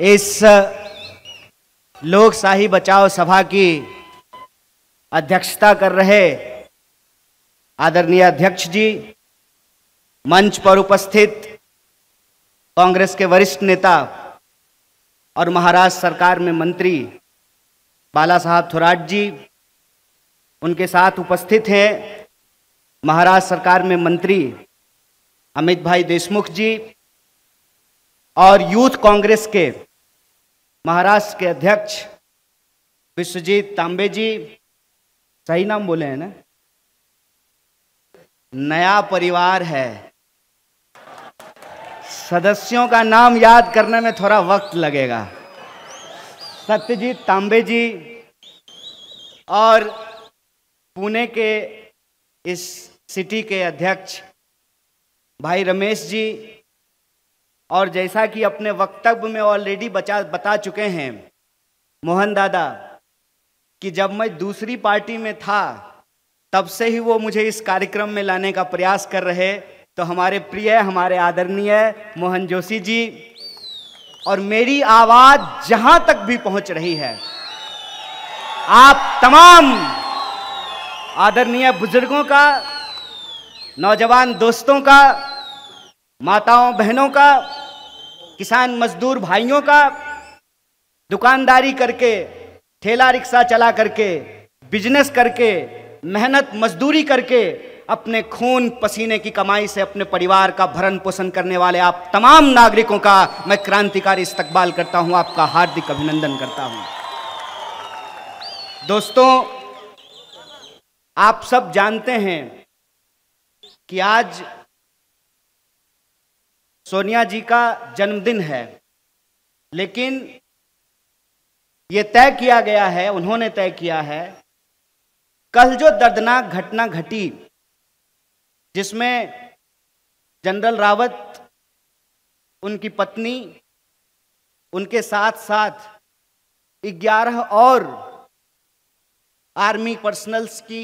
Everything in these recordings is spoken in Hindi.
इस लोकशाही बचाओ सभा की अध्यक्षता कर रहे आदरणीय अध्यक्ष जी मंच पर उपस्थित कांग्रेस के वरिष्ठ नेता और महाराष्ट्र सरकार में मंत्री बाला साहब थोराट जी उनके साथ उपस्थित हैं महाराष्ट्र सरकार में मंत्री अमित भाई देशमुख जी और यूथ कांग्रेस के महाराष्ट्र के अध्यक्ष विश्वजीत तांबे जी सही नाम बोले हैं ना नया परिवार है सदस्यों का नाम याद करने में थोड़ा वक्त लगेगा सत्यजीत तांबे जी और पुणे के इस सिटी के अध्यक्ष भाई रमेश जी और जैसा कि अपने वक्तव्य में ऑलरेडी बचा बता चुके हैं मोहन दादा कि जब मैं दूसरी पार्टी में था तब से ही वो मुझे इस कार्यक्रम में लाने का प्रयास कर रहे तो हमारे प्रिय हमारे आदरणीय मोहन जोशी जी और मेरी आवाज जहां तक भी पहुंच रही है आप तमाम आदरणीय बुजुर्गों का नौजवान दोस्तों का माताओं बहनों का किसान मजदूर भाइयों का दुकानदारी करके ठेला रिक्शा चला करके बिजनेस करके मेहनत मजदूरी करके अपने खून पसीने की कमाई से अपने परिवार का भरण पोषण करने वाले आप तमाम नागरिकों का मैं क्रांतिकारी इस्तकबाल करता हूं आपका हार्दिक अभिनंदन करता हूं दोस्तों आप सब जानते हैं कि आज सोनिया जी का जन्मदिन है लेकिन ये तय किया गया है उन्होंने तय किया है कल जो दर्दनाक घटना घटी जिसमें जनरल रावत उनकी पत्नी उनके साथ साथ ग्यारह और आर्मी पर्सनल्स की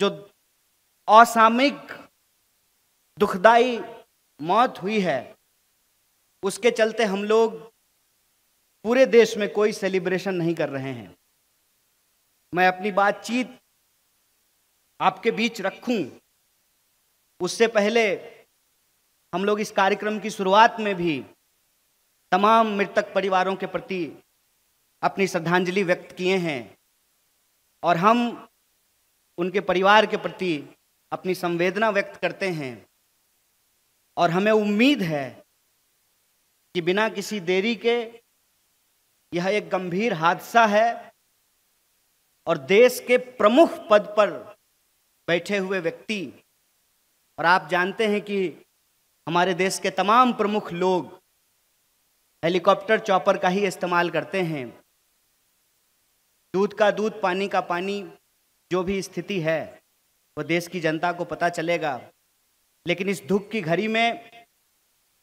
जो असामयिक दुखदाई मौत हुई है उसके चलते हम लोग पूरे देश में कोई सेलिब्रेशन नहीं कर रहे हैं मैं अपनी बातचीत आपके बीच रखूं उससे पहले हम लोग इस कार्यक्रम की शुरुआत में भी तमाम मृतक परिवारों के प्रति अपनी श्रद्धांजलि व्यक्त किए हैं और हम उनके परिवार के प्रति अपनी संवेदना व्यक्त करते हैं और हमें उम्मीद है कि बिना किसी देरी के यह एक गंभीर हादसा है और देश के प्रमुख पद पर बैठे हुए व्यक्ति और आप जानते हैं कि हमारे देश के तमाम प्रमुख लोग हेलीकॉप्टर चॉपर का ही इस्तेमाल करते हैं दूध का दूध पानी का पानी जो भी स्थिति है वो देश की जनता को पता चलेगा लेकिन इस दुख की घड़ी में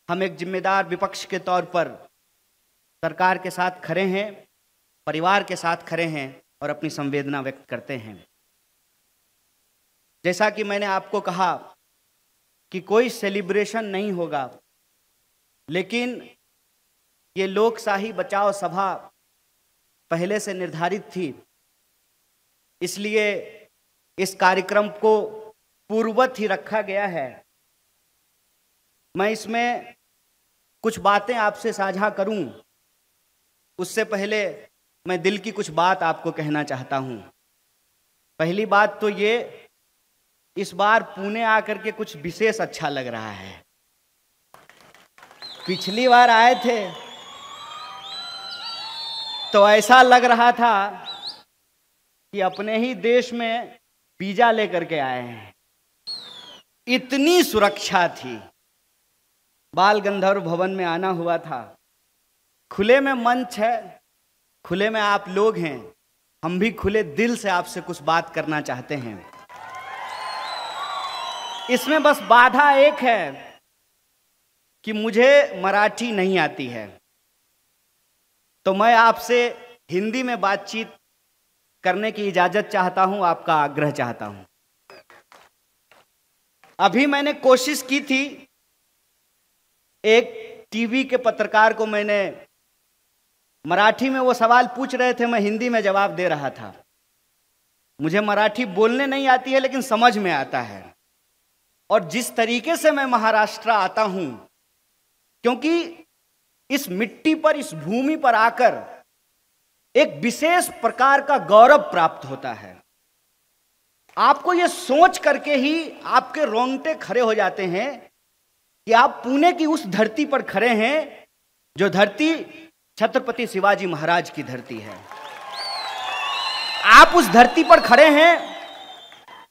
हम एक जिम्मेदार विपक्ष के तौर पर सरकार के साथ खड़े हैं परिवार के साथ खड़े हैं और अपनी संवेदना व्यक्त करते हैं जैसा कि मैंने आपको कहा कि कोई सेलिब्रेशन नहीं होगा लेकिन ये लोकशाही बचाव सभा पहले से निर्धारित थी इसलिए इस कार्यक्रम को पूर्वत ही रखा गया है मैं इसमें कुछ बातें आपसे साझा करूं उससे पहले मैं दिल की कुछ बात आपको कहना चाहता हूं पहली बात तो ये इस बार पुणे आकर के कुछ विशेष अच्छा लग रहा है पिछली बार आए थे तो ऐसा लग रहा था कि अपने ही देश में वीजा लेकर के आए हैं इतनी सुरक्षा थी बाल गंधर्व भवन में आना हुआ था खुले में मंच है खुले में आप लोग हैं हम भी खुले दिल से आपसे कुछ बात करना चाहते हैं इसमें बस बाधा एक है कि मुझे मराठी नहीं आती है तो मैं आपसे हिंदी में बातचीत करने की इजाजत चाहता हूं आपका आग्रह चाहता हूं अभी मैंने कोशिश की थी एक टीवी के पत्रकार को मैंने मराठी में वो सवाल पूछ रहे थे मैं हिंदी में जवाब दे रहा था मुझे मराठी बोलने नहीं आती है लेकिन समझ में आता है और जिस तरीके से मैं महाराष्ट्र आता हूं क्योंकि इस मिट्टी पर इस भूमि पर आकर एक विशेष प्रकार का गौरव प्राप्त होता है आपको यह सोच करके ही आपके रोंगटे खड़े हो जाते हैं कि आप पुणे की उस धरती पर खड़े हैं जो धरती छत्रपति शिवाजी महाराज की धरती है आप उस धरती पर खड़े हैं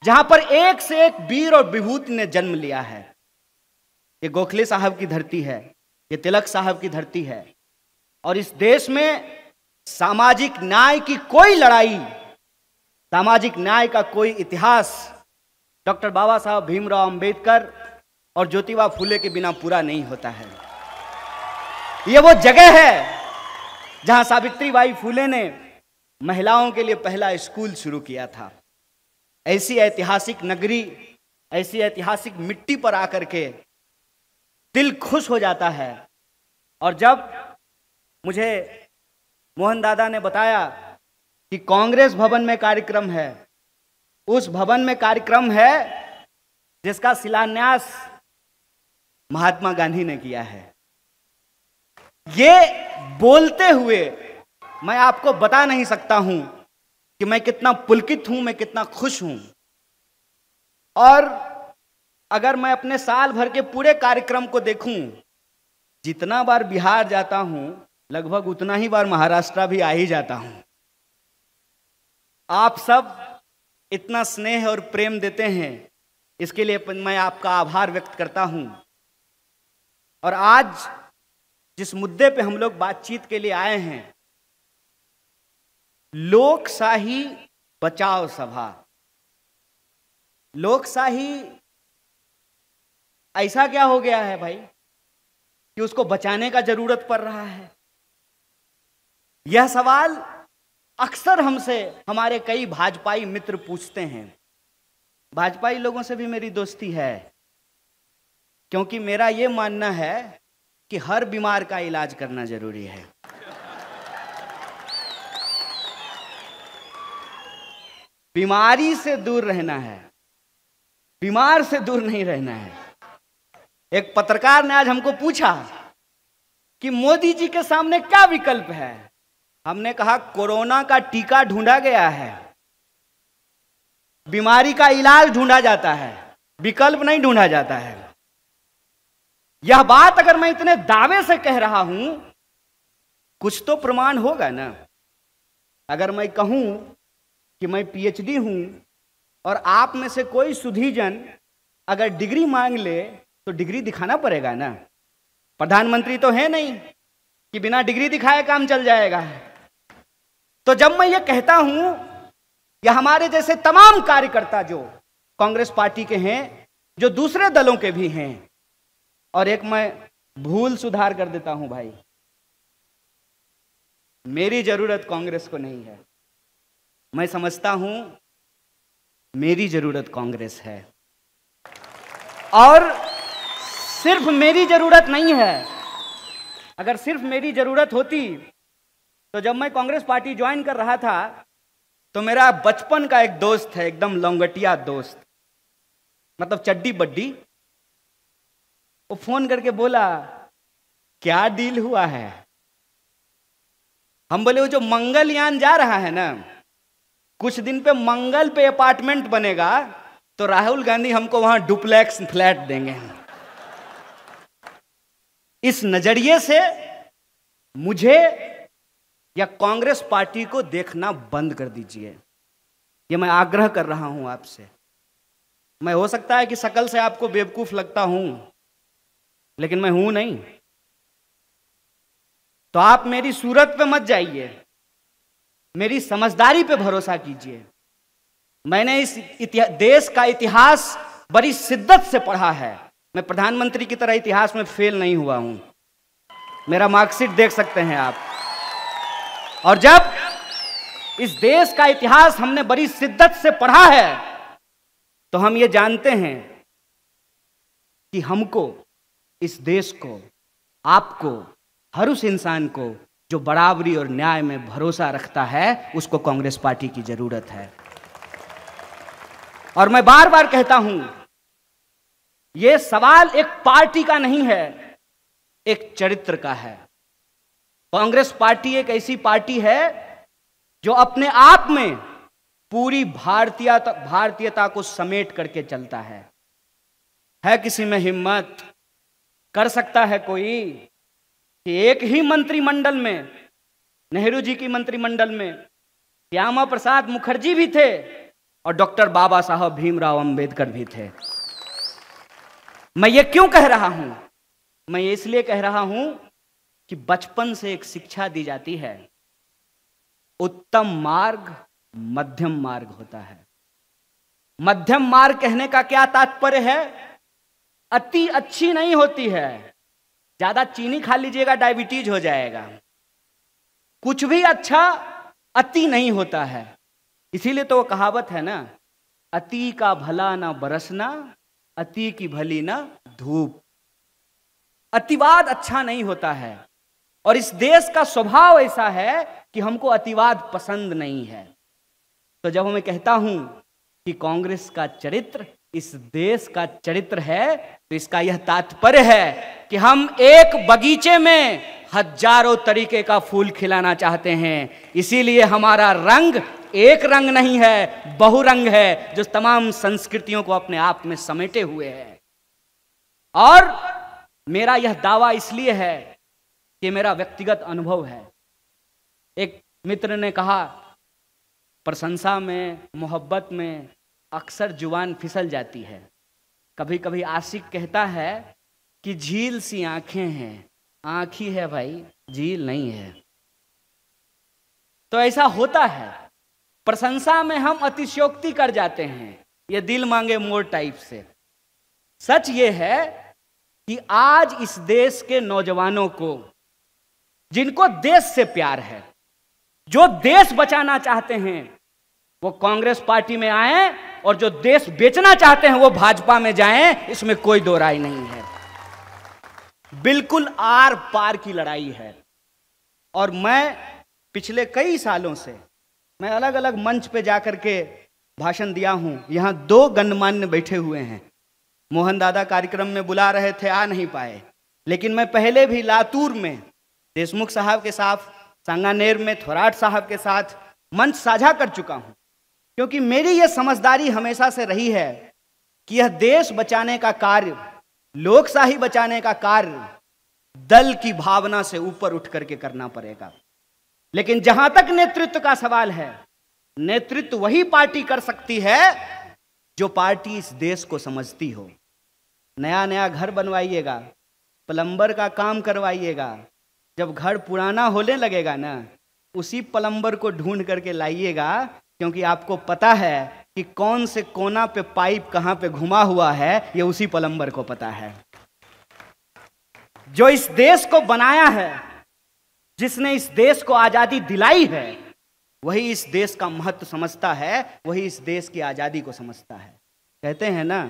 जहां पर एक से एक वीर और विभूति ने जन्म लिया है ये गोखले साहब की धरती है ये तिलक साहब की धरती है और इस देश में सामाजिक न्याय की कोई लड़ाई सामाजिक न्याय का कोई इतिहास डॉक्टर बाबा साहब भीमराव अंबेडकर और ज्योतिबा फूले के बिना पूरा नहीं होता है ये वो जगह है जहां सावित्री बाई फूले ने महिलाओं के लिए पहला स्कूल शुरू किया था ऐसी ऐतिहासिक नगरी ऐसी ऐतिहासिक मिट्टी पर आकर के दिल खुश हो जाता है और जब मुझे मोहन दादा ने बताया कि कांग्रेस भवन में कार्यक्रम है उस भवन में कार्यक्रम है जिसका शिलान्यास महात्मा गांधी ने किया है ये बोलते हुए मैं आपको बता नहीं सकता हूं कि मैं कितना पुलकित हूं मैं कितना खुश हूं और अगर मैं अपने साल भर के पूरे कार्यक्रम को देखूं जितना बार बिहार जाता हूं लगभग उतना ही बार महाराष्ट्र भी आ ही जाता हूं आप सब इतना स्नेह और प्रेम देते हैं इसके लिए मैं आपका आभार व्यक्त करता हूं और आज जिस मुद्दे पे हम लोग बातचीत के लिए आए हैं लोकशाही बचाव सभा लोकशाही ऐसा क्या हो गया है भाई कि उसको बचाने का जरूरत पड़ रहा है यह सवाल अक्सर हमसे हमारे कई भाजपाई मित्र पूछते हैं भाजपाई लोगों से भी मेरी दोस्ती है क्योंकि मेरा ये मानना है कि हर बीमार का इलाज करना जरूरी है बीमारी से दूर रहना है बीमार से दूर नहीं रहना है एक पत्रकार ने आज हमको पूछा कि मोदी जी के सामने क्या विकल्प है हमने कहा कोरोना का टीका ढूंढा गया है बीमारी का इलाज ढूंढा जाता है विकल्प नहीं ढूंढा जाता है यह बात अगर मैं इतने दावे से कह रहा हूं कुछ तो प्रमाण होगा ना अगर मैं कहूं कि मैं पीएचडी हूं और आप में से कोई सुधीजन अगर डिग्री मांग ले तो डिग्री दिखाना पड़ेगा ना प्रधानमंत्री तो है नहीं कि बिना डिग्री दिखाए काम चल जाएगा तो जब मैं ये कहता हूं कि हमारे जैसे तमाम कार्यकर्ता जो कांग्रेस पार्टी के हैं जो दूसरे दलों के भी हैं और एक मैं भूल सुधार कर देता हूं भाई मेरी जरूरत कांग्रेस को नहीं है मैं समझता हूं मेरी जरूरत कांग्रेस है और सिर्फ मेरी जरूरत नहीं है अगर सिर्फ मेरी जरूरत होती तो जब मैं कांग्रेस पार्टी ज्वाइन कर रहा था तो मेरा बचपन का एक दोस्त है एकदम लौंगटिया दोस्त मतलब चड्डी बड्डी वो फोन करके बोला क्या डील हुआ है हम बोले वो जो मंगलयान जा रहा है ना कुछ दिन पे मंगल पे अपार्टमेंट बनेगा तो राहुल गांधी हमको वहां डुप्लेक्स फ्लैट देंगे इस नजरिए से मुझे या कांग्रेस पार्टी को देखना बंद कर दीजिए ये मैं आग्रह कर रहा हूं आपसे मैं हो सकता है कि सकल से आपको बेवकूफ लगता हूं लेकिन मैं हूं नहीं तो आप मेरी सूरत पे मत जाइए मेरी समझदारी पे भरोसा कीजिए मैंने इस देश का इतिहास बड़ी शिद्दत से पढ़ा है मैं प्रधानमंत्री की तरह इतिहास में फेल नहीं हुआ हूं मेरा मार्कशीट देख सकते हैं आप और जब इस देश का इतिहास हमने बड़ी शिद्दत से पढ़ा है तो हम ये जानते हैं कि हमको इस देश को आपको हर उस इंसान को जो बराबरी और न्याय में भरोसा रखता है उसको कांग्रेस पार्टी की जरूरत है और मैं बार बार कहता हूं यह सवाल एक पार्टी का नहीं है एक चरित्र का है कांग्रेस पार्टी एक ऐसी पार्टी है जो अपने आप में पूरी भारतीय भारतीयता को समेट करके चलता है है किसी में हिम्मत कर सकता है कोई कि एक ही मंत्रिमंडल में नेहरू जी की मंत्रिमंडल में श्यामा प्रसाद मुखर्जी भी थे और डॉक्टर बाबा साहब भीमराव अंबेडकर भी थे मैं ये क्यों कह रहा हूं मैं इसलिए कह रहा हूं कि बचपन से एक शिक्षा दी जाती है उत्तम मार्ग मध्यम मार्ग होता है मध्यम मार्ग कहने का क्या तात्पर्य है अति अच्छी नहीं होती है ज्यादा चीनी खा लीजिएगा डायबिटीज हो जाएगा कुछ भी अच्छा अति नहीं होता है इसीलिए तो वो कहावत है ना अति का भला ना बरसना अति की भली ना धूप अतिवाद अच्छा नहीं होता है और इस देश का स्वभाव ऐसा है कि हमको अतिवाद पसंद नहीं है तो जब मैं कहता हूं कि कांग्रेस का चरित्र इस देश का चरित्र है तो इसका यह तात्पर्य है कि हम एक बगीचे में हजारों तरीके का फूल खिलाना चाहते हैं इसीलिए हमारा रंग एक रंग नहीं है बहुरंग है जो तमाम संस्कृतियों को अपने आप में समेटे हुए है और मेरा यह दावा इसलिए है कि मेरा व्यक्तिगत अनुभव है एक मित्र ने कहा प्रशंसा में मोहब्बत में अक्सर जुबान फिसल जाती है कभी कभी आशिक कहता है कि झील सी आंखें हैं आंख ही है भाई झील नहीं है तो ऐसा होता है प्रशंसा में हम अतिशयोक्ति कर जाते हैं ये दिल मांगे मोर टाइप से सच ये है कि आज इस देश के नौजवानों को जिनको देश से प्यार है जो देश बचाना चाहते हैं वो कांग्रेस पार्टी में आए और जो देश बेचना चाहते हैं वो भाजपा में जाएं इसमें कोई दो राय नहीं है बिल्कुल आर पार की लड़ाई है और मैं पिछले कई सालों से मैं अलग अलग मंच पे जाकर के भाषण दिया हूं यहां दो गणमान्य बैठे हुए हैं मोहन दादा कार्यक्रम में बुला रहे थे आ नहीं पाए लेकिन मैं पहले भी लातूर में देशमुख साहब के साथ सांगानेर में थोराट साहब के साथ मंच साझा कर चुका हूं क्योंकि मेरी यह समझदारी हमेशा से रही है कि यह देश बचाने का कार्य लोकशाही बचाने का कार्य दल की भावना से ऊपर उठ करके करना पड़ेगा लेकिन जहां तक नेतृत्व का सवाल है नेतृत्व वही पार्टी कर सकती है जो पार्टी इस देश को समझती हो नया नया घर बनवाइएगा प्लम्बर का काम करवाइएगा जब घर पुराना होने लगेगा ना उसी प्लम्बर को ढूंढ करके लाइएगा क्योंकि आपको पता है कि कौन से कोना पे पाइप कहां पे घुमा हुआ है ये उसी पलंबर को पता है जो इस देश को बनाया है जिसने इस देश को आजादी दिलाई है वही इस देश का महत्व समझता है वही इस देश की आजादी को समझता है कहते हैं ना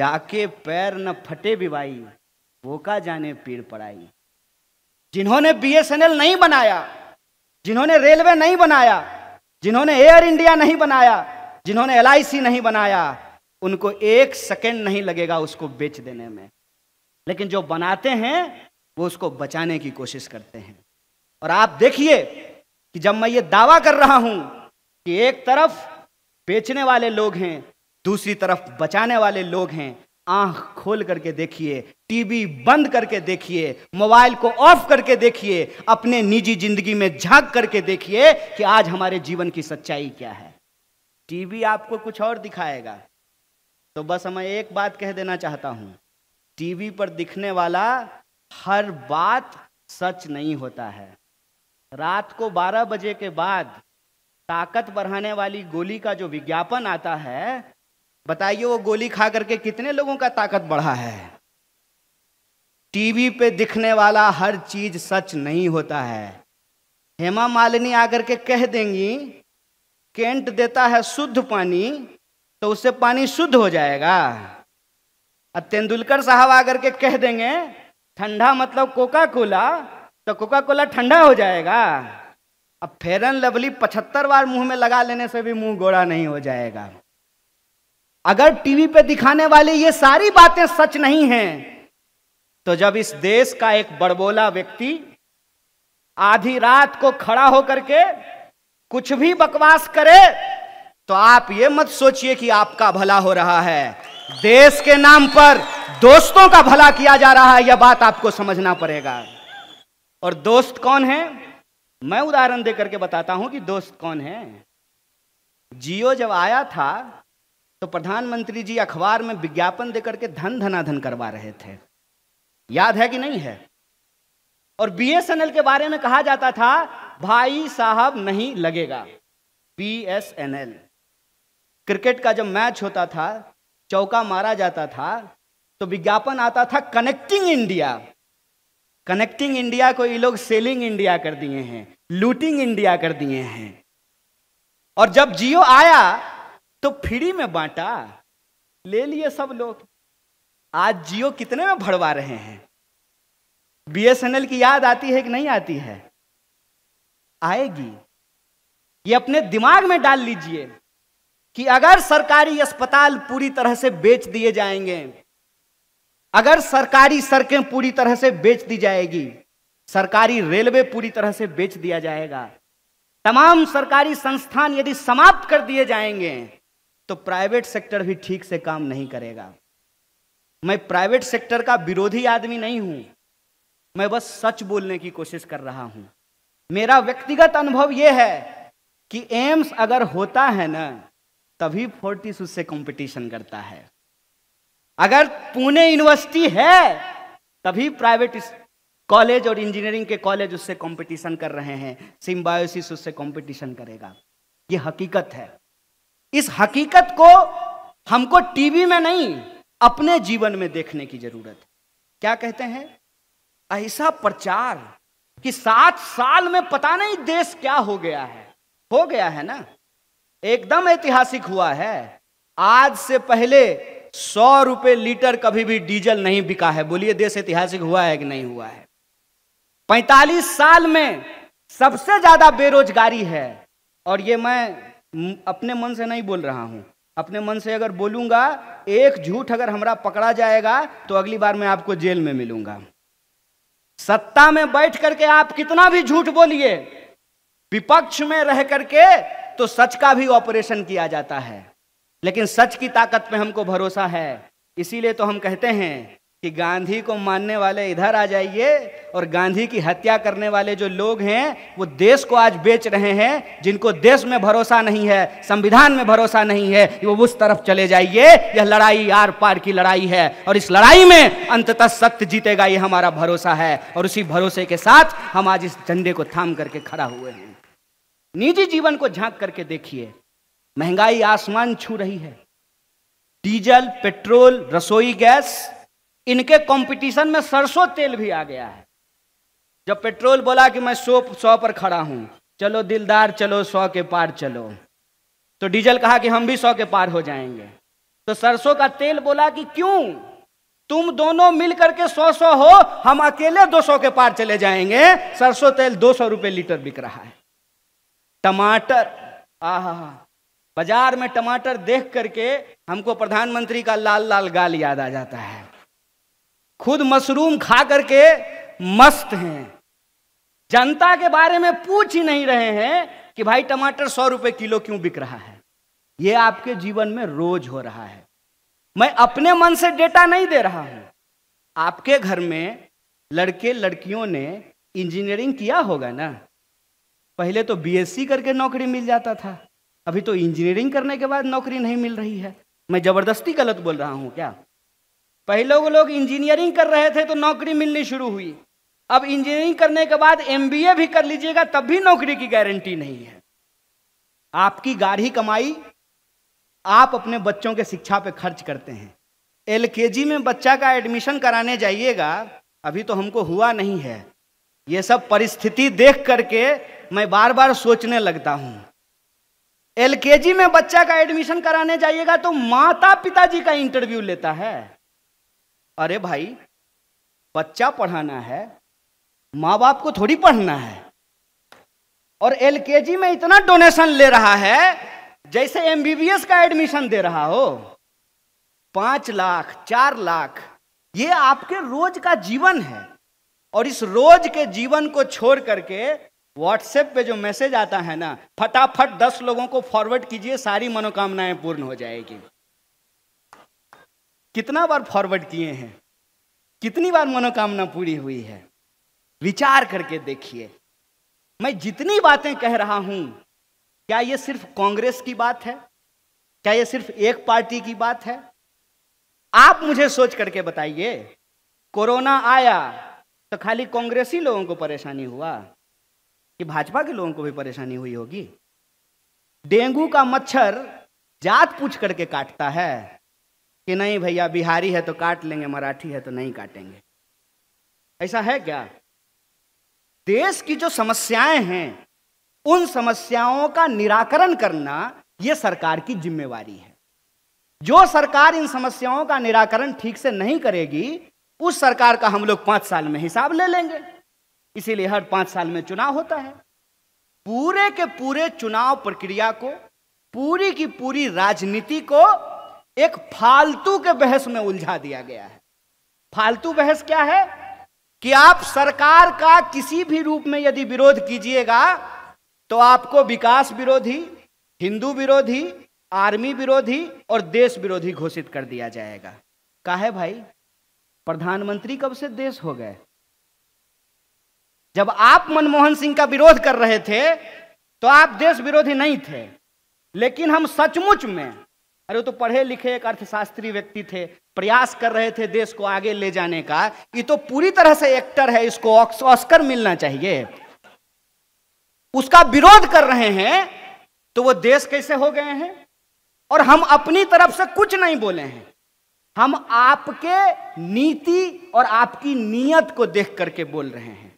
जाके पैर न फटे बिवाई वो का जाने पीड़ पड़ाई जिन्होंने बीएसएनएल नहीं बनाया जिन्होंने रेलवे नहीं बनाया जिन्होंने एयर इंडिया नहीं बनाया जिन्होंने एल नहीं बनाया उनको एक सेकेंड नहीं लगेगा उसको बेच देने में लेकिन जो बनाते हैं वो उसको बचाने की कोशिश करते हैं और आप देखिए कि जब मैं ये दावा कर रहा हूं कि एक तरफ बेचने वाले लोग हैं दूसरी तरफ बचाने वाले लोग हैं आंख खोल करके देखिए टीवी बंद करके देखिए मोबाइल को ऑफ करके देखिए अपने निजी जिंदगी में झांक करके देखिए कि आज हमारे जीवन की सच्चाई क्या है टीवी आपको कुछ और दिखाएगा तो बस मैं एक बात कह देना चाहता हूं टीवी पर दिखने वाला हर बात सच नहीं होता है रात को 12 बजे के बाद ताकत बढ़ाने वाली गोली का जो विज्ञापन आता है बताइए वो गोली खा करके कितने लोगों का ताकत बढ़ा है टीवी पे दिखने वाला हर चीज सच नहीं होता है हेमा मालिनी आकर के कह देंगी केंट देता है शुद्ध पानी तो उससे पानी शुद्ध हो जाएगा और तेंदुलकर साहब आकर के कह देंगे ठंडा मतलब कोका कोला तो कोका कोला ठंडा हो जाएगा अब फेरन लवली पचहत्तर बार मुंह में लगा लेने से भी मुंह गोड़ा नहीं हो जाएगा अगर टीवी पे दिखाने वाली ये सारी बातें सच नहीं हैं तो जब इस देश का एक बड़बोला व्यक्ति आधी रात को खड़ा होकर के कुछ भी बकवास करे तो आप ये मत सोचिए कि आपका भला हो रहा है देश के नाम पर दोस्तों का भला किया जा रहा है यह बात आपको समझना पड़ेगा और दोस्त कौन है मैं उदाहरण देकर के बताता हूं कि दोस्त कौन है जियो जब आया था तो प्रधानमंत्री जी अखबार में विज्ञापन देकर के धन धनाधन करवा रहे थे याद है कि नहीं है और बीएसएनएल के बारे में कहा जाता था भाई साहब नहीं लगेगा बीएसएनएल क्रिकेट का जब मैच होता था चौका मारा जाता था तो विज्ञापन आता था कनेक्टिंग इंडिया कनेक्टिंग इंडिया को ये लोग सेलिंग इंडिया कर दिए हैं लूटिंग इंडिया कर दिए हैं और जब जियो आया तो फ्री में बांटा ले लिए सब लोग आज जियो कितने में भरवा रहे हैं बीएसएनएल की याद आती है कि नहीं आती है आएगी ये अपने दिमाग में डाल लीजिए कि अगर सरकारी अस्पताल पूरी तरह से बेच दिए जाएंगे अगर सरकारी सड़कें पूरी तरह से बेच दी जाएगी सरकारी रेलवे पूरी तरह से बेच दिया जाएगा तमाम सरकारी संस्थान यदि समाप्त कर दिए जाएंगे तो प्राइवेट सेक्टर भी ठीक से काम नहीं करेगा मैं प्राइवेट सेक्टर का विरोधी आदमी नहीं हूं मैं बस सच बोलने की कोशिश कर रहा हूं मेरा व्यक्तिगत अनुभव यह है कि एम्स अगर होता है ना तभी फोर्टिस उससे कंपटीशन करता है अगर पुणे यूनिवर्सिटी है तभी प्राइवेट कॉलेज और इंजीनियरिंग के कॉलेज उससे कंपटीशन कर रहे हैं सिम्बायोसिस उससे कंपटीशन करेगा ये हकीकत है इस हकीकत को हमको टीवी में नहीं अपने जीवन में देखने की जरूरत है क्या कहते हैं ऐसा प्रचार कि सात साल में पता नहीं देश क्या हो गया है हो गया है ना एकदम ऐतिहासिक हुआ है आज से पहले सौ रुपए लीटर कभी भी डीजल नहीं बिका है बोलिए देश ऐतिहासिक हुआ है कि नहीं हुआ है पैतालीस साल में सबसे ज्यादा बेरोजगारी है और ये मैं अपने मन से नहीं बोल रहा हूँ अपने मन से अगर बोलूंगा एक झूठ अगर हमारा पकड़ा जाएगा तो अगली बार मैं आपको जेल में मिलूंगा सत्ता में बैठ करके आप कितना भी झूठ बोलिए विपक्ष में रह करके तो सच का भी ऑपरेशन किया जाता है लेकिन सच की ताकत पे हमको भरोसा है इसीलिए तो हम कहते हैं कि गांधी को मानने वाले इधर आ जाइए और गांधी की हत्या करने वाले जो लोग हैं वो देश को आज बेच रहे हैं जिनको देश में भरोसा नहीं है संविधान में भरोसा नहीं है वो उस तरफ चले जाइए यह लड़ाई आर पार की लड़ाई है और इस लड़ाई में अंततः सत्य जीतेगा ये हमारा भरोसा है और उसी भरोसे के साथ हम आज इस झंडे को थाम करके खड़ा हुए हैं निजी जीवन को झांक करके देखिए महंगाई आसमान छू रही है डीजल पेट्रोल रसोई गैस इनके कंपटीशन में सरसों तेल भी आ गया है जब पेट्रोल बोला कि मैं सौ सौ पर खड़ा हूं चलो दिलदार चलो सौ के पार चलो तो डीजल कहा कि हम भी सौ के पार हो जाएंगे तो सरसों का तेल बोला कि क्यों तुम दोनों मिल करके सौ सौ हो हम अकेले दो सौ के पार चले जाएंगे सरसों तेल दो सौ रुपये लीटर बिक रहा है टमाटर आह बाजार में टमाटर देख करके हमको प्रधानमंत्री का लाल लाल गाल याद आ जाता है खुद मशरूम खा करके मस्त हैं जनता के बारे में पूछ ही नहीं रहे हैं कि भाई टमाटर सौ रुपए किलो क्यों बिक रहा है यह आपके जीवन में रोज हो रहा है मैं अपने मन से डेटा नहीं दे रहा हूं आपके घर में लड़के लड़कियों ने इंजीनियरिंग किया होगा ना पहले तो बीएससी करके नौकरी मिल जाता था अभी तो इंजीनियरिंग करने के बाद नौकरी नहीं मिल रही है मैं जबरदस्ती गलत बोल रहा हूं क्या पहले वो लोग इंजीनियरिंग कर रहे थे तो नौकरी मिलनी शुरू हुई अब इंजीनियरिंग करने के बाद एमबीए भी कर लीजिएगा तब भी नौकरी की गारंटी नहीं है आपकी गाढ़ी कमाई आप अपने बच्चों के शिक्षा पे खर्च करते हैं एलकेजी में बच्चा का एडमिशन कराने जाइएगा अभी तो हमको हुआ नहीं है ये सब परिस्थिति देख करके मैं बार बार सोचने लगता हूँ एलकेजी में बच्चा का एडमिशन कराने जाइएगा तो माता पिताजी का इंटरव्यू लेता है अरे भाई बच्चा पढ़ाना है माँ बाप को थोड़ी पढ़ना है और एलकेजी में इतना डोनेशन ले रहा है जैसे एमबीबीएस का एडमिशन दे रहा हो पांच लाख चार लाख ये आपके रोज का जीवन है और इस रोज के जीवन को छोड़ करके व्हाट्सएप पे जो मैसेज आता है ना फटाफट दस लोगों को फॉरवर्ड कीजिए सारी मनोकामनाएं पूर्ण हो जाएगी कितना बार फॉरवर्ड किए हैं कितनी बार मनोकामना पूरी हुई है विचार करके देखिए मैं जितनी बातें कह रहा हूं क्या यह सिर्फ कांग्रेस की बात है क्या यह सिर्फ एक पार्टी की बात है आप मुझे सोच करके बताइए कोरोना आया तो खाली कांग्रेसी लोगों को परेशानी हुआ कि भाजपा के लोगों को भी परेशानी हुई होगी डेंगू का मच्छर जात पूछ करके काटता है कि नहीं भैया बिहारी है तो काट लेंगे मराठी है तो नहीं काटेंगे ऐसा है क्या देश की जो समस्याएं हैं उन समस्याओं का निराकरण करना यह सरकार की जिम्मेवारी है जो सरकार इन समस्याओं का निराकरण ठीक से नहीं करेगी उस सरकार का हम लोग पांच साल में हिसाब ले लेंगे इसीलिए हर पांच साल में चुनाव होता है पूरे के पूरे चुनाव प्रक्रिया को पूरी की पूरी राजनीति को एक फालतू के बहस में उलझा दिया गया है फालतू बहस क्या है कि आप सरकार का किसी भी रूप में यदि विरोध कीजिएगा तो आपको विकास विरोधी हिंदू विरोधी आर्मी विरोधी और देश विरोधी घोषित कर दिया जाएगा का है भाई प्रधानमंत्री कब से देश हो गए जब आप मनमोहन सिंह का विरोध कर रहे थे तो आप देश विरोधी नहीं थे लेकिन हम सचमुच में अरे वो तो पढ़े लिखे एक अर्थशास्त्री व्यक्ति थे प्रयास कर रहे थे देश को आगे ले जाने का ये तो पूरी तरह से एक्टर है इसको ऑस्कर मिलना चाहिए उसका विरोध कर रहे हैं तो वो देश कैसे हो गए हैं और हम अपनी तरफ से कुछ नहीं बोले हैं हम आपके नीति और आपकी नीयत को देख करके बोल रहे हैं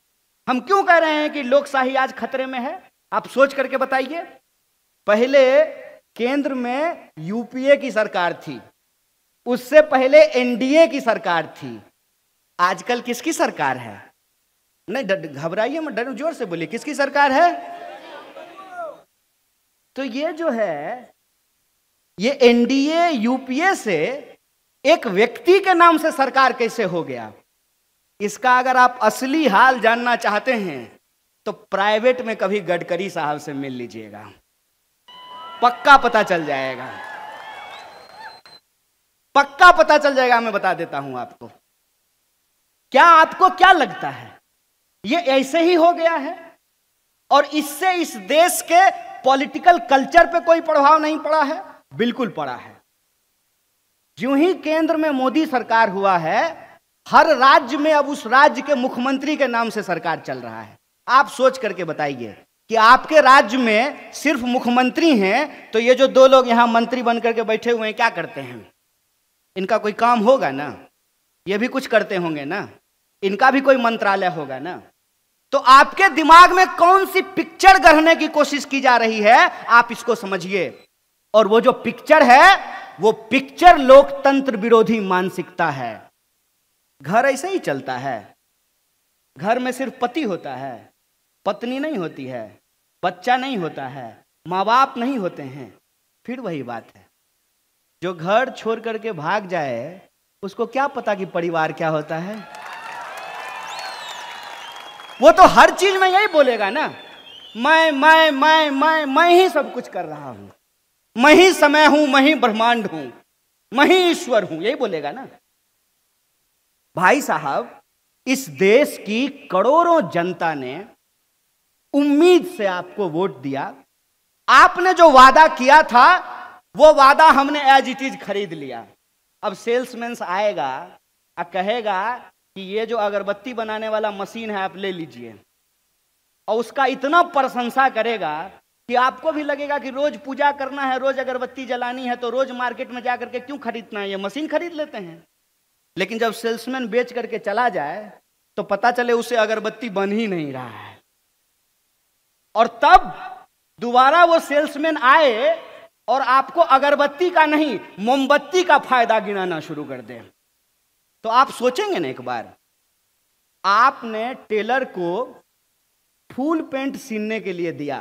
हम क्यों कह रहे हैं कि लोकशाही आज खतरे में है आप सोच करके बताइए पहले केंद्र में यूपीए की सरकार थी उससे पहले एनडीए की सरकार थी आजकल किसकी सरकार है नहीं घबराइए मैं डर जोर से बोलिए किसकी सरकार है तो ये जो है ये एनडीए यूपीए से एक व्यक्ति के नाम से सरकार कैसे हो गया इसका अगर आप असली हाल जानना चाहते हैं तो प्राइवेट में कभी गडकरी साहब से मिल लीजिएगा पक्का पता चल जाएगा पक्का पता चल जाएगा मैं बता देता हूं आपको क्या आपको क्या लगता है ये ऐसे ही हो गया है और इससे इस देश के पॉलिटिकल कल्चर पे कोई प्रभाव नहीं पड़ा है बिल्कुल पड़ा है जो ही केंद्र में मोदी सरकार हुआ है हर राज्य में अब उस राज्य के मुख्यमंत्री के नाम से सरकार चल रहा है आप सोच करके बताइए कि आपके राज्य में सिर्फ मुख्यमंत्री हैं तो ये जो दो लोग यहाँ मंत्री बन करके बैठे हुए हैं क्या करते हैं इनका कोई काम होगा ना ये भी कुछ करते होंगे ना इनका भी कोई मंत्रालय होगा ना तो आपके दिमाग में कौन सी पिक्चर गढ़ने की कोशिश की जा रही है आप इसको समझिए और वो जो पिक्चर है वो पिक्चर लोकतंत्र विरोधी मानसिकता है घर ऐसे ही चलता है घर में सिर्फ पति होता है पत्नी नहीं होती है बच्चा नहीं होता है माँ बाप नहीं होते हैं फिर वही बात है जो घर छोड़ करके भाग जाए उसको क्या पता कि परिवार क्या होता है वो तो हर चीज में यही बोलेगा ना मैं मैं मैं मैं मैं ही सब कुछ कर रहा हूं मैं ही समय हूं मैं ही ब्रह्मांड हूं मैं ही ईश्वर हूं यही बोलेगा ना भाई साहब इस देश की करोड़ों जनता ने उम्मीद से आपको वोट दिया आपने जो वादा किया था वो वादा हमने एज इट इज खरीद लिया अब सेल्समैन आएगा और कहेगा कि ये जो अगरबत्ती बनाने वाला मशीन है आप ले लीजिए और उसका इतना प्रशंसा करेगा कि आपको भी लगेगा कि रोज पूजा करना है रोज अगरबत्ती जलानी है तो रोज मार्केट में जाकर के क्यों खरीदना है ये मशीन खरीद लेते हैं लेकिन जब सेल्समैन बेच करके चला जाए तो पता चले उसे अगरबत्ती बन ही नहीं रहा है और तब दोबारा वो सेल्समैन आए और आपको अगरबत्ती का नहीं मोमबत्ती का फायदा गिनाना शुरू कर दे तो आप सोचेंगे ना एक बार आपने टेलर को फूल पेंट सीनने के लिए दिया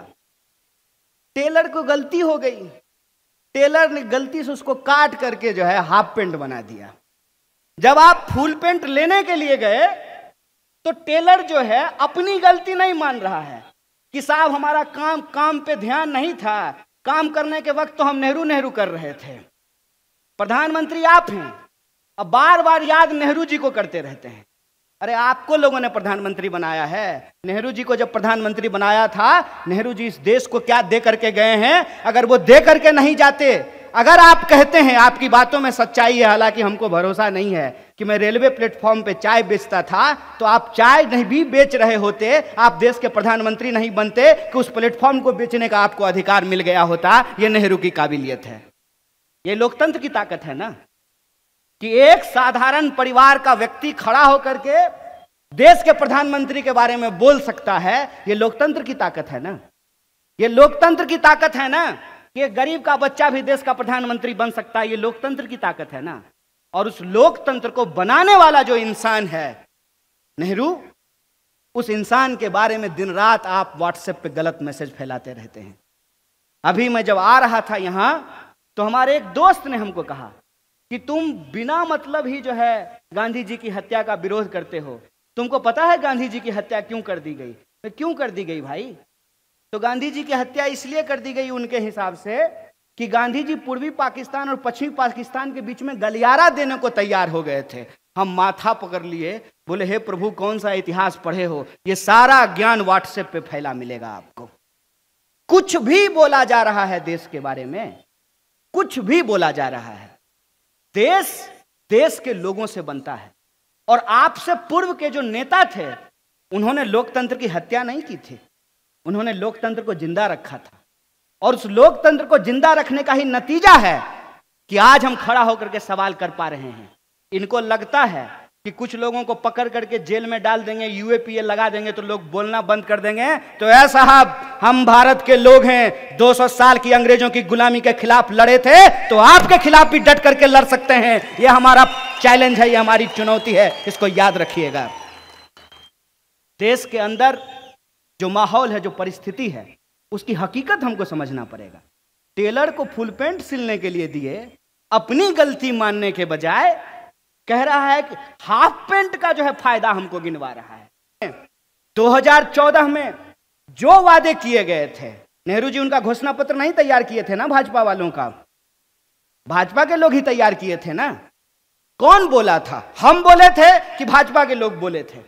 टेलर को गलती हो गई टेलर ने गलती से उसको काट करके जो है हाफ पेंट बना दिया जब आप फूल पेंट लेने के लिए गए तो टेलर जो है अपनी गलती नहीं मान रहा है कि साहब हमारा काम काम पे ध्यान नहीं था काम करने के वक्त तो हम नेहरू नेहरू कर रहे थे प्रधानमंत्री आप हैं अब बार बार याद नेहरू जी को करते रहते हैं अरे आपको लोगों ने प्रधानमंत्री बनाया है नेहरू जी को जब प्रधानमंत्री बनाया था नेहरू जी इस देश को क्या दे करके गए हैं अगर वो दे करके नहीं जाते अगर आप कहते हैं आपकी बातों में सच्चाई है हालांकि हमको भरोसा नहीं है कि मैं रेलवे प्लेटफॉर्म पे चाय बेचता था तो आप चाय नहीं भी बेच रहे होते आप देश के प्रधानमंत्री नहीं बनते कि उस प्लेटफॉर्म को बेचने का आपको अधिकार मिल गया होता ये नेहरू की काबिलियत है ये लोकतंत्र की ताकत है ना कि एक साधारण परिवार का व्यक्ति खड़ा होकर के देश के प्रधानमंत्री के बारे में बोल सकता है ये लोकतंत्र की ताकत है ना ये लोकतंत्र की ताकत है ना कि गरीब का बच्चा भी देश का प्रधानमंत्री बन सकता है ये लोकतंत्र की ताकत है ना और उस लोकतंत्र को बनाने वाला जो इंसान है नेहरू उस इंसान के बारे में दिन रात आप व्हाट्सएप पे गलत मैसेज फैलाते रहते हैं अभी मैं जब आ रहा था यहां तो हमारे एक दोस्त ने हमको कहा कि तुम बिना मतलब ही जो है गांधी जी की हत्या का विरोध करते हो तुमको पता है गांधी जी की हत्या क्यों कर दी गई तो क्यों कर दी गई भाई तो गांधी जी की हत्या इसलिए कर दी गई उनके हिसाब से कि गांधी जी पूर्वी पाकिस्तान और पश्चिमी पाकिस्तान के बीच में गलियारा देने को तैयार हो गए थे हम माथा पकड़ लिए बोले हे प्रभु कौन सा इतिहास पढ़े हो ये सारा ज्ञान व्हाट्सएप पे फैला मिलेगा आपको कुछ भी बोला जा रहा है देश के बारे में कुछ भी बोला जा रहा है देश देश के लोगों से बनता है और आपसे पूर्व के जो नेता थे उन्होंने लोकतंत्र की हत्या नहीं की थी उन्होंने लोकतंत्र को जिंदा रखा था और उस लोकतंत्र को जिंदा रखने का ही नतीजा है कि आज हम खड़ा होकर के सवाल कर पा रहे हैं इनको लगता है कि कुछ लोगों को पकड़ करके जेल में डाल देंगे यूएपीए लगा देंगे तो लोग बोलना बंद कर देंगे तो ऐ साहब हम भारत के लोग हैं 200 साल की अंग्रेजों की गुलामी के खिलाफ लड़े थे तो आपके खिलाफ भी डट करके लड़ सकते हैं यह हमारा चैलेंज है यह हमारी चुनौती है इसको याद रखिएगा देश के अंदर जो माहौल है जो परिस्थिति है उसकी हकीकत हमको समझना पड़ेगा टेलर को फुल पेंट सिलने के लिए दिए अपनी गलती मानने के बजाय कह रहा है कि हाफ पेंट का जो है फायदा हमको गिनवा रहा है 2014 में जो वादे किए गए थे नेहरू जी उनका घोषणा पत्र नहीं तैयार किए थे ना भाजपा वालों का भाजपा के लोग ही तैयार किए थे ना कौन बोला था हम बोले थे कि भाजपा के लोग बोले थे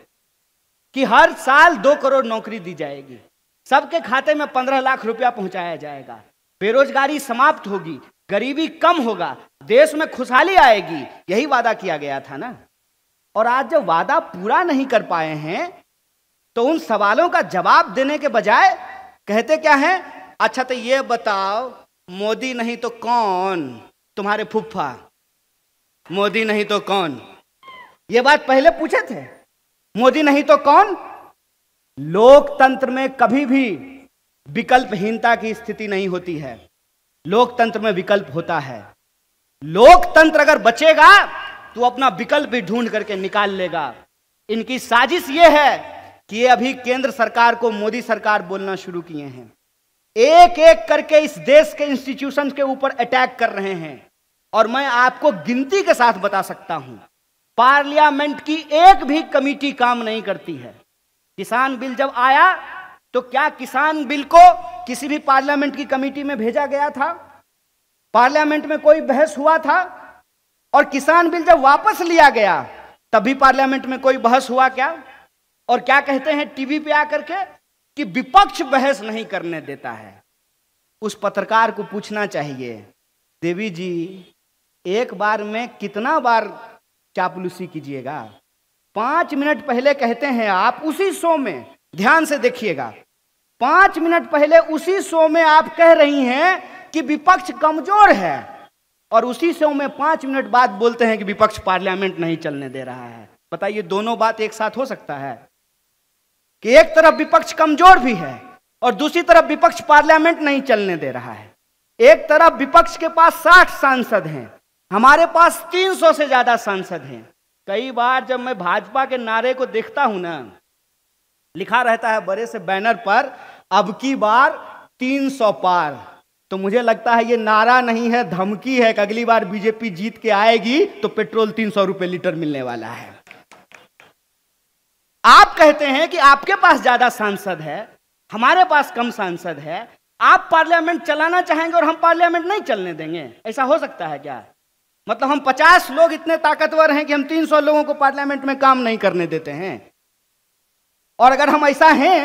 कि हर साल दो करोड़ नौकरी दी जाएगी सबके खाते में पंद्रह लाख रुपया पहुंचाया जाएगा बेरोजगारी समाप्त होगी गरीबी कम होगा देश में खुशहाली आएगी यही वादा किया गया था ना और आज जब वादा पूरा नहीं कर पाए हैं तो उन सवालों का जवाब देने के बजाय कहते क्या हैं अच्छा तो ये बताओ मोदी नहीं तो कौन तुम्हारे फुफ्फा मोदी नहीं तो कौन ये बात पहले पूछे थे मोदी नहीं तो कौन लोकतंत्र में कभी भी विकल्पहीनता की स्थिति नहीं होती है लोकतंत्र में विकल्प होता है लोकतंत्र अगर बचेगा तो अपना विकल्प भी ढूंढ करके निकाल लेगा इनकी साजिश यह है कि ये अभी केंद्र सरकार को मोदी सरकार बोलना शुरू किए हैं एक एक करके इस देश के इंस्टीट्यूशन के ऊपर अटैक कर रहे हैं और मैं आपको गिनती के साथ बता सकता हूं पार्लियामेंट की एक भी कमेटी काम नहीं करती है किसान बिल जब आया तो क्या किसान बिल को किसी भी पार्लियामेंट की कमेटी में भेजा गया था पार्लियामेंट में कोई बहस हुआ था और किसान बिल जब वापस लिया गया तब भी पार्लियामेंट में कोई बहस हुआ क्या और क्या कहते हैं टीवी पे आकर के कि विपक्ष बहस नहीं करने देता है उस पत्रकार को पूछना चाहिए देवी जी एक बार में कितना बार चापलूसी कीजिएगा पांच मिनट पहले कहते हैं आप उसी शो में ध्यान से देखिएगा पांच मिनट पहले उसी शो में आप कह रही हैं कि विपक्ष कमजोर है और उसी शो में पांच मिनट बाद बोलते हैं कि विपक्ष पार्लियामेंट नहीं चलने दे रहा है बताइए दोनों बात एक साथ हो सकता है कि एक तरफ विपक्ष कमजोर भी है और दूसरी तरफ विपक्ष पार्लियामेंट नहीं चलने दे रहा है एक तरफ विपक्ष के पास साठ सांसद हैं हमारे पास 300 से ज्यादा सांसद हैं कई बार जब मैं भाजपा के नारे को देखता हूं ना लिखा रहता है बड़े से बैनर पर अब की बार 300 पार तो मुझे लगता है ये नारा नहीं है धमकी है कि अगली बार बीजेपी जीत के आएगी तो पेट्रोल तीन सौ लीटर मिलने वाला है आप कहते हैं कि आपके पास ज्यादा सांसद है हमारे पास कम सांसद है आप पार्लियामेंट चलाना चाहेंगे और हम पार्लियामेंट नहीं चलने देंगे ऐसा हो सकता है क्या मतलब हम पचास लोग इतने ताकतवर हैं कि हम तीन सौ लोगों को पार्लियामेंट में काम नहीं करने देते हैं और अगर हम ऐसा हैं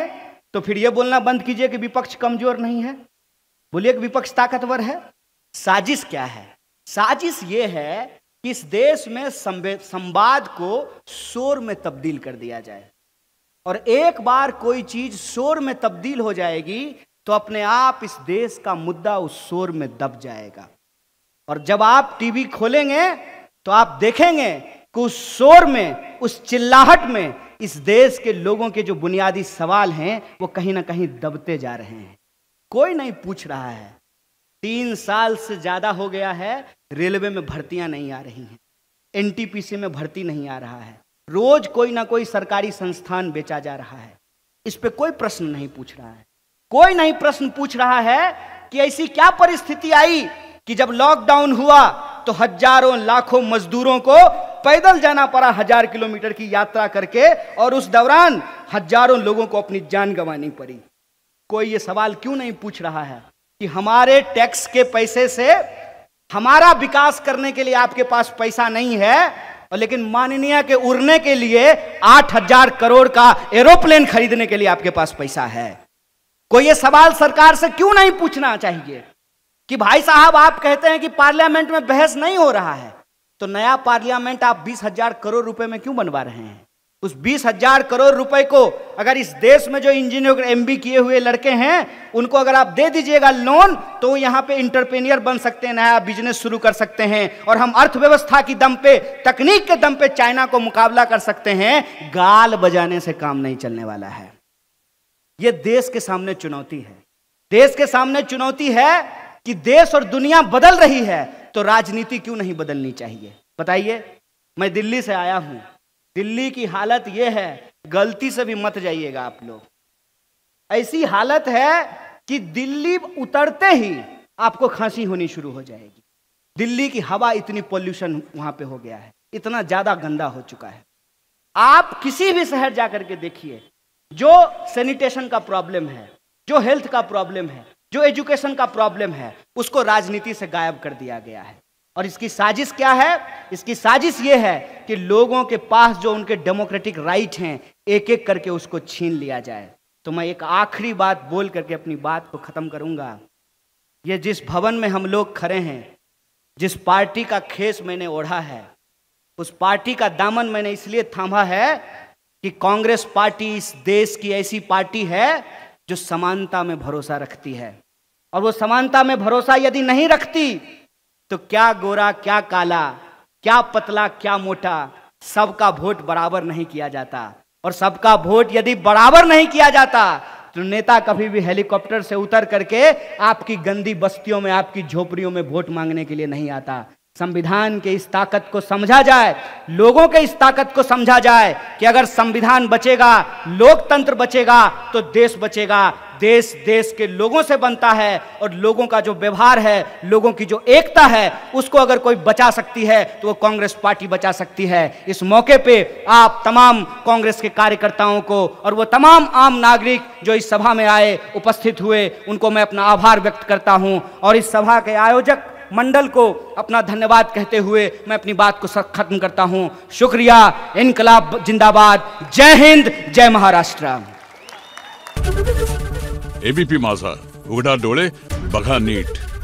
तो फिर यह बोलना बंद कीजिए कि विपक्ष कमजोर नहीं है बोलिए कि विपक्ष ताकतवर है साजिश क्या है साजिश ये है कि इस देश में संवाद को शोर में तब्दील कर दिया जाए और एक बार कोई चीज शोर में तब्दील हो जाएगी तो अपने आप इस देश का मुद्दा उस शोर में दब जाएगा और जब आप टीवी खोलेंगे तो आप देखेंगे कि उस शोर में उस चिल्लाहट में इस देश के लोगों के जो बुनियादी सवाल हैं वो कहीं ना कहीं दबते जा रहे हैं कोई नहीं पूछ रहा है तीन साल से ज़्यादा हो गया है रेलवे में भर्तियां नहीं आ रही हैं एनटीपीसी में भर्ती नहीं आ रहा है रोज कोई ना कोई सरकारी संस्थान बेचा जा रहा है इस पर कोई प्रश्न नहीं पूछ रहा है कोई नहीं प्रश्न पूछ रहा है कि ऐसी क्या परिस्थिति आई कि जब लॉकडाउन हुआ तो हजारों लाखों मजदूरों को पैदल जाना पड़ा हजार किलोमीटर की यात्रा करके और उस दौरान हजारों लोगों को अपनी जान गंवानी पड़ी कोई ये सवाल क्यों नहीं पूछ रहा है कि हमारे टैक्स के पैसे से हमारा विकास करने के लिए आपके पास पैसा नहीं है और लेकिन माननीय के उड़ने के लिए आठ हजार करोड़ का एरोप्लेन खरीदने के लिए आपके पास पैसा है कोई ये सवाल सरकार से क्यों नहीं पूछना चाहिए कि भाई साहब आप कहते हैं कि पार्लियामेंट में बहस नहीं हो रहा है तो नया पार्लियामेंट आप बीस हजार करोड़ रुपए में क्यों बनवा रहे हैं उस बीस हजार करोड़ रुपए को अगर इस देश में जो इंजीनियर एम किए हुए लड़के हैं उनको अगर आप दे दीजिएगा लोन तो यहाँ पे इंटरप्रेनियर बन सकते हैं नया बिजनेस शुरू कर सकते हैं और हम अर्थव्यवस्था की दम पे तकनीक के दम पे चाइना को मुकाबला कर सकते हैं गाल बजाने से काम नहीं चलने वाला है ये देश के सामने चुनौती है देश के सामने चुनौती है कि देश और दुनिया बदल रही है तो राजनीति क्यों नहीं बदलनी चाहिए बताइए मैं दिल्ली से आया हूं दिल्ली की हालत यह है गलती से भी मत जाइएगा आप लोग ऐसी हालत है कि दिल्ली उतरते ही आपको खांसी होनी शुरू हो जाएगी दिल्ली की हवा इतनी पोल्यूशन वहां पे हो गया है इतना ज्यादा गंदा हो चुका है आप किसी भी शहर जाकर के देखिए जो सैनिटेशन का प्रॉब्लम है जो हेल्थ का प्रॉब्लम है जो एजुकेशन का प्रॉब्लम है उसको राजनीति से गायब कर दिया गया है और इसकी साजिश क्या है इसकी साजिश ये है कि लोगों के पास जो उनके डेमोक्रेटिक राइट हैं एक एक करके उसको छीन लिया जाए तो मैं एक आखिरी बात बोल करके अपनी बात को ख़त्म करूंगा ये जिस भवन में हम लोग खड़े हैं जिस पार्टी का खेस मैंने ओढ़ा है उस पार्टी का दामन मैंने इसलिए थामा है कि कांग्रेस पार्टी इस देश की ऐसी पार्टी है जो समानता में भरोसा रखती है और वो समानता में भरोसा यदि नहीं रखती तो क्या गोरा क्या काला क्या पतला क्या मोटा सबका वोट बराबर नहीं किया जाता और सबका वोट यदि बराबर नहीं किया जाता तो नेता कभी भी हेलीकॉप्टर से उतर करके आपकी गंदी बस्तियों में आपकी झोपड़ियों में वोट मांगने के लिए नहीं आता संविधान के इस ताकत को समझा जाए लोगों के इस ताकत को समझा जाए कि अगर संविधान बचेगा लोकतंत्र बचेगा तो देश बचेगा देश देश के लोगों से बनता है और लोगों का जो व्यवहार है लोगों की जो एकता है उसको अगर कोई बचा सकती है तो वो कांग्रेस पार्टी बचा सकती है इस मौके पे आप तमाम कांग्रेस के कार्यकर्ताओं को और वो तमाम आम नागरिक जो इस सभा में आए उपस्थित हुए उनको मैं अपना आभार व्यक्त करता हूँ और इस सभा के आयोजक मंडल को अपना धन्यवाद कहते हुए मैं अपनी बात को खत्म करता हूं शुक्रिया इनकलाब जिंदाबाद जय हिंद जय महाराष्ट्र एबीपी माझा उगड़ा डोले बघा नीट